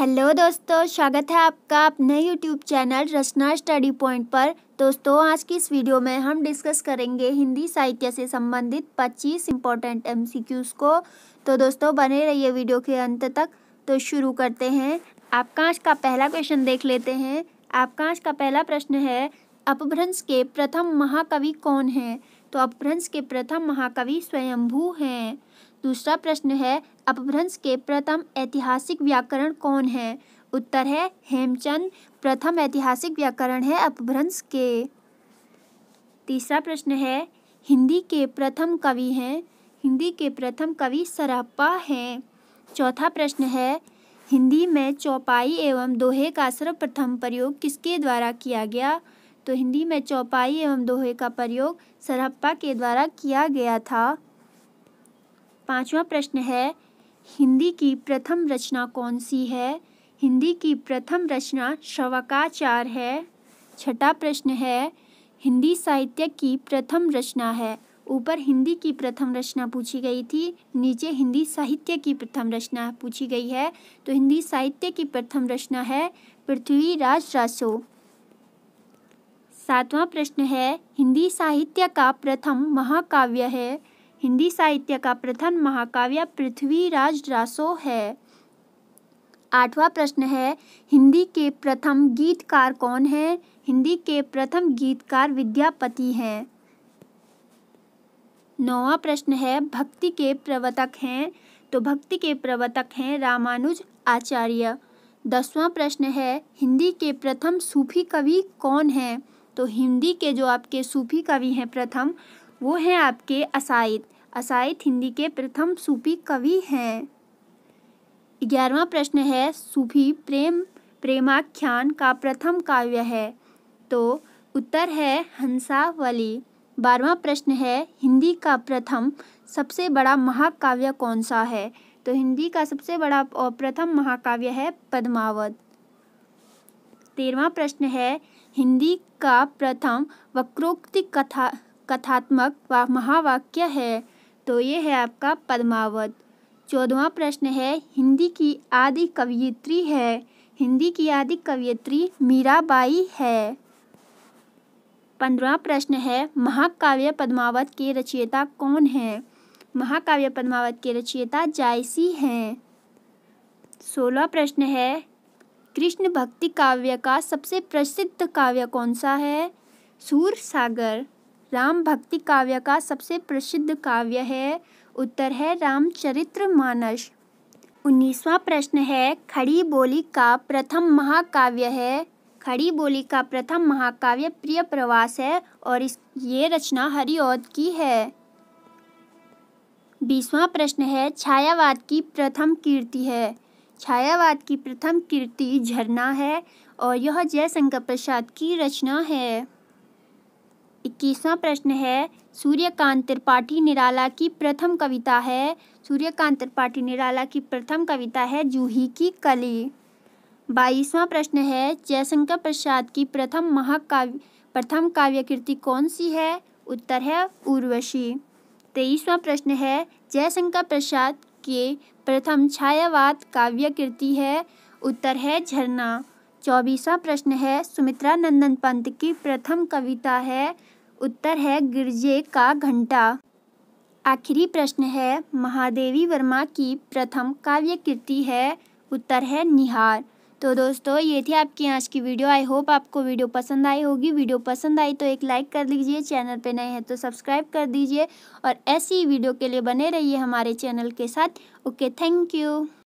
hello दोस्तों स्वागत है आपका अपने YouTube channel Rachna study point पर दोस्तों आज की इस वीडियो में हम डिस्कस करेंगे हिंदी साहित्य से संबंधित 25 इम्पोर्टेंट एमसीक्यूज़ को तो दोस्तों बने रहिए वीडियो के अंत तक तो शुरू करते हैं आपका आज का पहला क्वेश्चन देख लेते हैं आपका आज का पहला प्रश्न है अपभ्रंश के प्रथम महाकवि कौन है तो अपभ्रंश के प्रथम महाकवि स्वयंभू हैं दूसरा प्रश्न है अपभ्रंश के प्रथम ऐतिहासिक व्याकरण कौन है उत्तर है हेमचंद प्रथम ऐतिहासिक व्याकरण है अपभ्रंश के तीसरा प्रश्न है हिंदी के प्रथम कवि हैं हिंदी के प्रथम कवि सरापा हैं चौथा प्रश्न है हिंदी में चौपाई एवं दोहे का सर्वप्रथम प्रयोग किसके द्वारा किया गया तो हिंदी में चौपाई एवं दोहे का प्रयोग सरहप्पा के द्वारा किया गया था पांचवा प्रश्न है हिंदी की प्रथम रचना कौन सी है हिंदी की प्रथम रचना श्रवकाचार है छठा प्रश्न है हिंदी साहित्य की प्रथम रचना है ऊपर हिंदी की प्रथम रचना पूछी गई थी नीचे हिंदी साहित्य की प्रथम रचना पूछी गई है तो हिंदी साहित्य की प्रथम रचना है पृथ्वीराज रासो सातवां प्रश्न है हिंदी साहित्य का प्रथम महाकाव्य है हिंदी साहित्य का प्रथम महाकाव्य पृथ्वीराज रासो है आठवां प्रश्न है हिंदी के प्रथम गीतकार कौन है हिंदी के प्रथम गीतकार विद्यापति हैं नौवा प्रश्न है भक्ति के प्रवर्तक हैं तो भक्ति के प्रवर्तक हैं रामानुज आचार्य दसवां प्रश्न है हिंदी के प्रथम सूफी कवि कौन हैं तो हिंदी के जो आपके सूफी कवि हैं प्रथम वो हैं आपके असाइद असाइद हिंदी के प्रथम सूफी कवि हैं ग्यारहवा प्रश्न है सूफी प्रेम प्रेमाख्यान का प्रथम काव्य है तो उत्तर है हंसावली बारहवा प्रश्न है हिंदी का प्रथम सबसे बड़ा महाकाव्य कौन सा है तो हिंदी का सबसे बड़ा प्रथम महाकाव्य है पद्मावत तेरवा प्रश्न है हिंदी का प्रथम वक्रोक्ति कथा कथात्मक व महावाक्य है तो ये है आपका पद्मावत चौदवा प्रश्न है हिंदी की आदि कवियत्री है हिंदी की आदि कवियत्री मीराबाई है पंद्रवा प्रश्न है महाकाव्य पद्मावत के रचयिता कौन है महाकाव्य पद्मावत के रचयिता जायसी हैं सोलह प्रश्न है कृष्ण भक्ति काव्य का सबसे प्रसिद्ध काव्य कौन सा है सूर सागर राम भक्ति काव्य का सबसे प्रसिद्ध काव्य है उत्तर है रामचरित्र मानस उन्नीसवा प्रश्न है खड़ी बोली का प्रथम महाकाव्य है खड़ी बोली का प्रथम महाकाव्य प्रिय प्रवास है और इस ये रचना हरिओद की है बीसवा प्रश्न है छायावाद की प्रथम कीर्ति है छायावाद की प्रथम कृति झरना है और यह जयशंकर प्रसाद की रचना है इक्कीसवां प्रश्न है सूर्यकांत त्रिपाठी निराला की प्रथम कविता है सूर्यकांत त्रिपाठी निराला की प्रथम कविता है जूही की कली बाईसवा प्रश्न है जयशंकर प्रसाद की प्रथम महाकाव्य प्रथम काव्य कृति कौन सी है उत्तर है उर्वशी तेईसवा प्रश्न है जयशंकर प्रसाद के प्रथम छायावाद काव्य कृति है उत्तर है झरना चौबीसवा प्रश्न है सुमित्रा नंदन पंत की प्रथम कविता है उत्तर है गिरजे का घंटा आखिरी प्रश्न है महादेवी वर्मा की प्रथम काव्य कृति है उत्तर है निहार तो दोस्तों ये थी आपकी आज की वीडियो आई होप आपको वीडियो पसंद आई होगी वीडियो पसंद आई तो एक लाइक कर लीजिए चैनल पे नए हैं तो सब्सक्राइब कर दीजिए और ऐसी वीडियो के लिए बने रहिए हमारे चैनल के साथ ओके थैंक यू